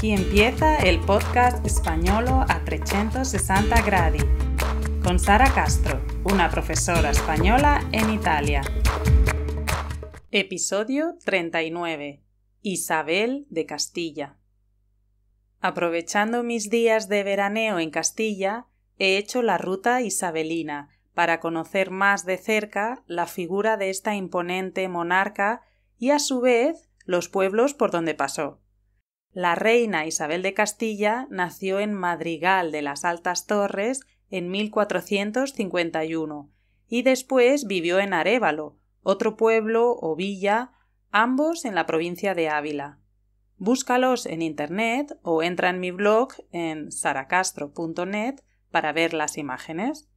Aquí empieza el podcast españolo a 360 gradi con Sara Castro, una profesora española en Italia. Episodio 39. Isabel de Castilla. Aprovechando mis días de veraneo en Castilla, he hecho la ruta isabelina para conocer más de cerca la figura de esta imponente monarca y a su vez los pueblos por donde pasó. La reina Isabel de Castilla nació en Madrigal de las Altas Torres en 1451 y después vivió en Arévalo, otro pueblo o villa, ambos en la provincia de Ávila. Búscalos en internet o entra en mi blog en saracastro.net para ver las imágenes.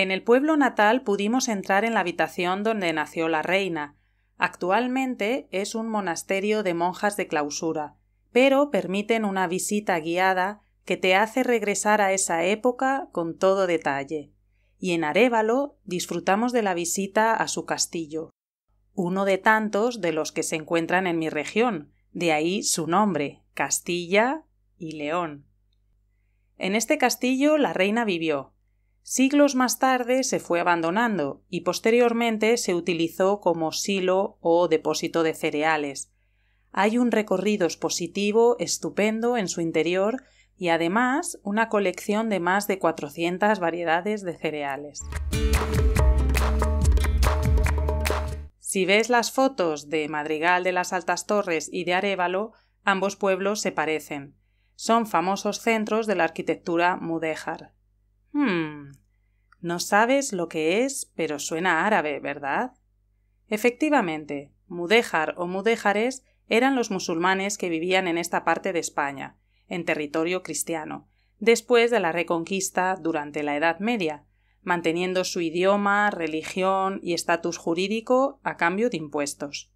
En el pueblo natal pudimos entrar en la habitación donde nació la reina. Actualmente es un monasterio de monjas de clausura, pero permiten una visita guiada que te hace regresar a esa época con todo detalle. Y en Arévalo disfrutamos de la visita a su castillo, uno de tantos de los que se encuentran en mi región, de ahí su nombre, Castilla y León. En este castillo la reina vivió, Siglos más tarde se fue abandonando y posteriormente se utilizó como silo o depósito de cereales. Hay un recorrido expositivo estupendo en su interior y además una colección de más de 400 variedades de cereales. Si ves las fotos de Madrigal de las Altas Torres y de Arevalo, ambos pueblos se parecen. Son famosos centros de la arquitectura mudéjar. Hmm. No sabes lo que es, pero suena árabe, ¿verdad? Efectivamente, mudéjar o mudéjares eran los musulmanes que vivían en esta parte de España, en territorio cristiano, después de la Reconquista durante la Edad Media, manteniendo su idioma, religión y estatus jurídico a cambio de impuestos.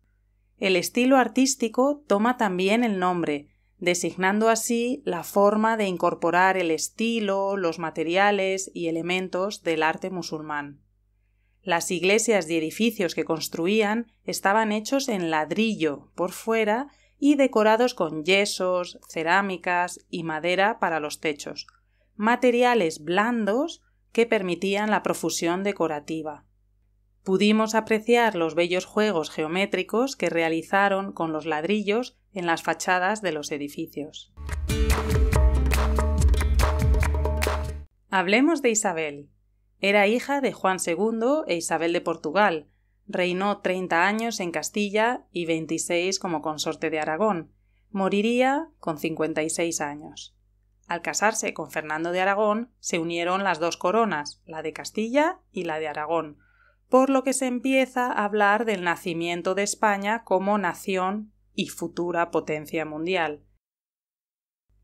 El estilo artístico toma también el nombre, designando así la forma de incorporar el estilo, los materiales y elementos del arte musulmán. Las iglesias y edificios que construían estaban hechos en ladrillo por fuera y decorados con yesos, cerámicas y madera para los techos, materiales blandos que permitían la profusión decorativa. Pudimos apreciar los bellos juegos geométricos que realizaron con los ladrillos en las fachadas de los edificios. Hablemos de Isabel. Era hija de Juan II e Isabel de Portugal. Reinó 30 años en Castilla y 26 como consorte de Aragón. Moriría con 56 años. Al casarse con Fernando de Aragón, se unieron las dos coronas, la de Castilla y la de Aragón, por lo que se empieza a hablar del nacimiento de España como nación y futura potencia mundial.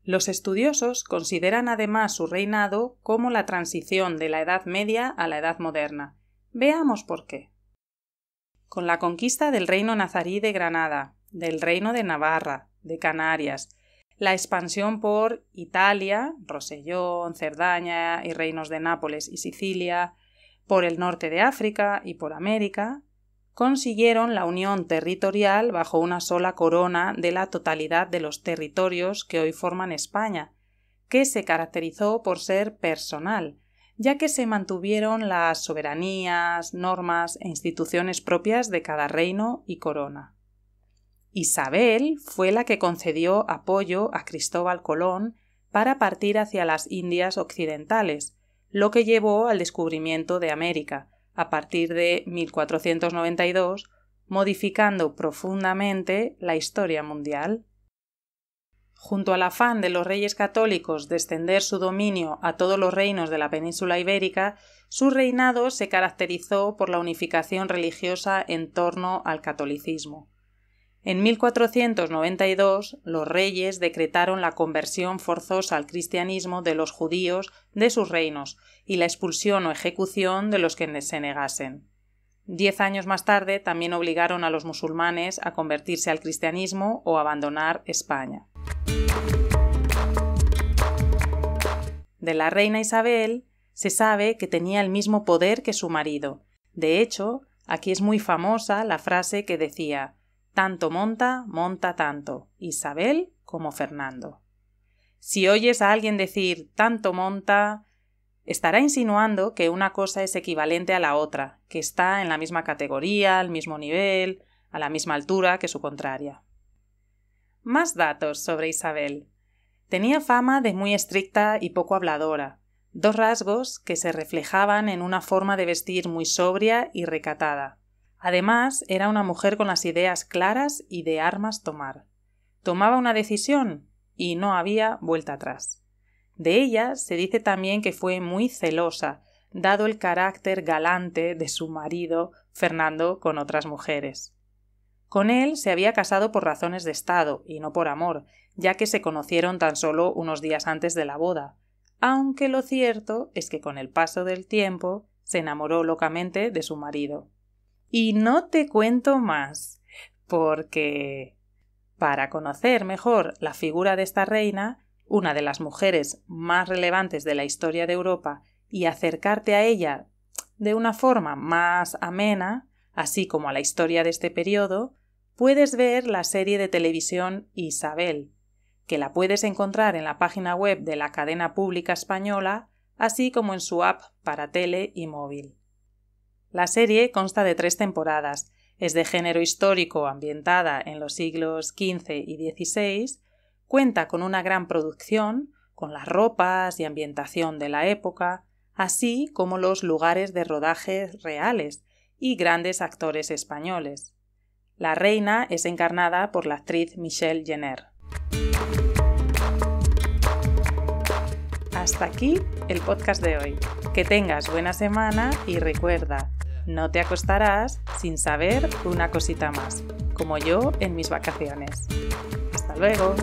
Los estudiosos consideran además su reinado como la transición de la Edad Media a la Edad Moderna. Veamos por qué. Con la conquista del reino nazarí de Granada, del reino de Navarra, de Canarias, la expansión por Italia, Rosellón, Cerdaña y reinos de Nápoles y Sicilia, por el norte de África y por América, consiguieron la unión territorial bajo una sola corona de la totalidad de los territorios que hoy forman España, que se caracterizó por ser personal, ya que se mantuvieron las soberanías, normas e instituciones propias de cada reino y corona. Isabel fue la que concedió apoyo a Cristóbal Colón para partir hacia las Indias Occidentales, lo que llevó al descubrimiento de América, a partir de 1492, modificando profundamente la historia mundial. Junto al afán de los reyes católicos de extender su dominio a todos los reinos de la península ibérica, su reinado se caracterizó por la unificación religiosa en torno al catolicismo. En 1492 los reyes decretaron la conversión forzosa al cristianismo de los judíos de sus reinos y la expulsión o ejecución de los que se negasen. Diez años más tarde también obligaron a los musulmanes a convertirse al cristianismo o abandonar España. De la reina Isabel se sabe que tenía el mismo poder que su marido. De hecho, aquí es muy famosa la frase que decía tanto monta, monta tanto, Isabel como Fernando. Si oyes a alguien decir tanto monta, estará insinuando que una cosa es equivalente a la otra, que está en la misma categoría, al mismo nivel, a la misma altura que su contraria. Más datos sobre Isabel. Tenía fama de muy estricta y poco habladora, dos rasgos que se reflejaban en una forma de vestir muy sobria y recatada, Además, era una mujer con las ideas claras y de armas tomar. Tomaba una decisión y no había vuelta atrás. De ella se dice también que fue muy celosa, dado el carácter galante de su marido Fernando con otras mujeres. Con él se había casado por razones de Estado y no por amor, ya que se conocieron tan solo unos días antes de la boda, aunque lo cierto es que con el paso del tiempo se enamoró locamente de su marido. Y no te cuento más, porque para conocer mejor la figura de esta reina, una de las mujeres más relevantes de la historia de Europa, y acercarte a ella de una forma más amena, así como a la historia de este periodo, puedes ver la serie de televisión Isabel, que la puedes encontrar en la página web de la cadena pública española, así como en su app para tele y móvil. La serie consta de tres temporadas. Es de género histórico ambientada en los siglos XV y XVI, cuenta con una gran producción, con las ropas y ambientación de la época, así como los lugares de rodaje reales y grandes actores españoles. La reina es encarnada por la actriz Michelle Jenner. Hasta aquí el podcast de hoy. Que tengas buena semana y recuerda, no te acostarás sin saber una cosita más, como yo en mis vacaciones. Hasta luego.